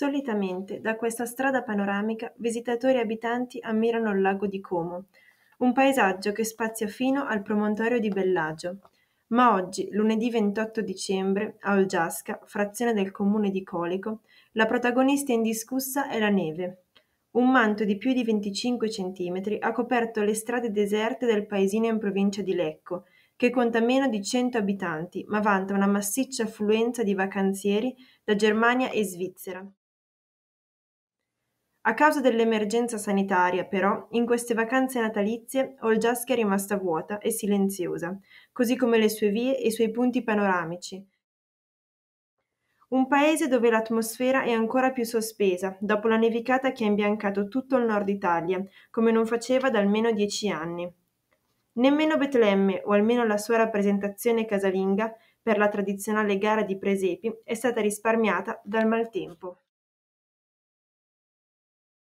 Solitamente da questa strada panoramica visitatori e abitanti ammirano il lago di Como, un paesaggio che spazia fino al promontorio di Bellagio. Ma oggi, lunedì 28 dicembre, a Olgiasca, frazione del comune di Colico, la protagonista indiscussa è la neve. Un manto di più di 25 centimetri ha coperto le strade deserte del paesino in provincia di Lecco, che conta meno di 100 abitanti, ma vanta una massiccia affluenza di vacanzieri da Germania e Svizzera. A causa dell'emergenza sanitaria, però, in queste vacanze natalizie Olgiaschi è rimasta vuota e silenziosa, così come le sue vie e i suoi punti panoramici. Un paese dove l'atmosfera è ancora più sospesa, dopo la nevicata che ha imbiancato tutto il nord Italia, come non faceva da almeno dieci anni. Nemmeno Betlemme, o almeno la sua rappresentazione casalinga, per la tradizionale gara di presepi, è stata risparmiata dal maltempo.